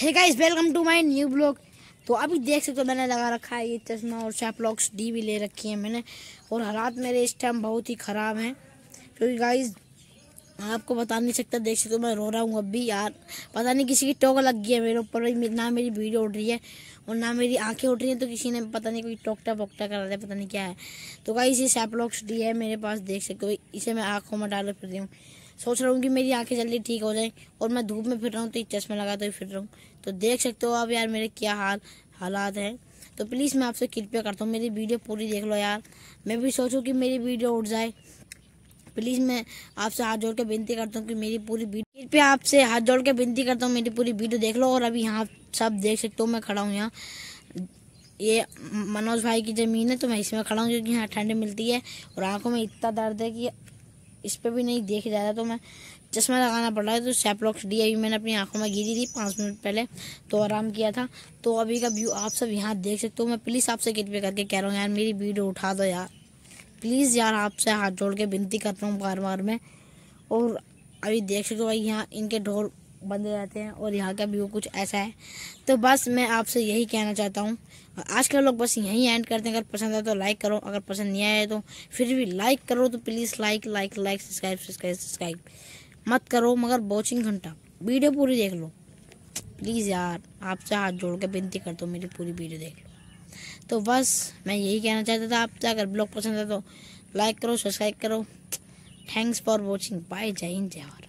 है guys welcome to my new blog तो अभी देख सकते हो मैंने लगा रखा है ये चश्मा और शैपलॉक्स डी भी ले रखी है मैंने और हालात मेरे इस टाइम बहुत ही ख़राब हैं क्योंकि तो गाइस आपको बता नहीं सकता देख सकते हो मैं रो रहा हूँ अब भी यार पता नहीं किसी की टोक लग गई है मेरे ऊपर ना मेरी वीडियो उठ रही है और ना मेरी आंखें उठ रही हैं तो किसी ने पता नहीं कोई टोकटा पोकटा करा दिया पता नहीं क्या है तो कहा इसी सेपलॉक्स डी है मेरे पास देख सकते हो इसे मैं आँखों में डाल फिर रही हूँ सोच रहा हूँ कि मेरी आँखें जल्दी ठीक हो जाएँ और मैं धूप में फिर रहा हूँ तो चश्मे लगाते हुए फिर रहा हूँ तो देख सकते हो आप यार मेरे क्या हाल हालात हैं तो प्लीज़ मैं आपसे कृपया करता हूँ मेरी वीडियो पूरी देख लो यार मैं भी सोचूँ कि मेरी वीडियो उठ जाए प्लीज़ मैं आपसे हाथ जोड़ के विनती करता हूँ कि मेरी पूरी वीडियो फिर पे आपसे हाथ जोड़ के विनती करता हूँ मेरी पूरी वीडियो देख लो और अभी यहाँ सब देख सकते हो मैं खड़ा हूँ यहाँ ये मनोज भाई की ज़मीन है तो मैं इसमें खड़ा हूँ क्योंकि यहाँ ठंड मिलती है और आँखों में इतना दर्द है कि इस पर भी नहीं देख जा रहा तो मैं चश्मा लगाना पड़ रहा है तो सेपलॉक्स डी अभी मैंने अपनी आंखों में गिरी थी पाँच मिनट पहले तो आराम किया था तो अभी का व्यू आप सब यहाँ देख सकते हो मैं प्लीज़ आपसे कृपया करके कह रहा हूँ यार मेरी वीडियो उठा दो यार प्लीज़ यार आपसे हाथ जोड़ के विनती करता हूँ बार बार में और अभी देख सको भाई यहाँ इनके ढोल बंद रहते हैं और यहाँ का व्यू कुछ ऐसा है तो बस मैं आपसे यही कहना चाहता हूँ आज के लोग बस यहीं एंड करते हैं अगर पसंद आए तो लाइक करो अगर पसंद नहीं आया तो फिर भी लाइक करो तो please like like like subscribe subscribe subscribe मत करो मगर वॉचिंग घंटा वीडियो पूरी देख लो प्लीज़ यार आपसे हाथ जोड़ के विनती करता हूँ मेरी पूरी वीडियो देख लो तो बस मैं यही कहना चाहता था आपसे अगर ब्लॉग पसंद है तो लाइक करो सब्सक्राइब करो थैंक्स फॉर वॉचिंग बाय जय हिंद जय भारत